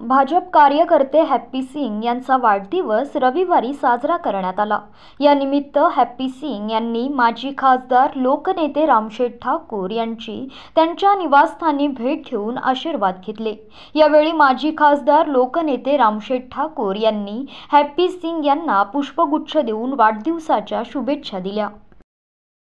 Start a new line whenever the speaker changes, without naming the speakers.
भाजप कार्यकर्ते हॅप्पी सिंग यांचा वाढदिवस रविवारी साजरा करण्यात आला या निमित्त हॅप्पी सिंग यांनी माजी खासदार लोकनेते रामशेठ ठाकूर यांची त्यांच्या निवासस्थानी भेट घेऊन आशीर्वाद घेतले यावेळी माजी खासदार लोकनेते रामशेठ ठाकूर यांनी हॅप्पी सिंग यांना पुष्पगुच्छ देऊन वाढदिवसाच्या शुभेच्छा दिल्या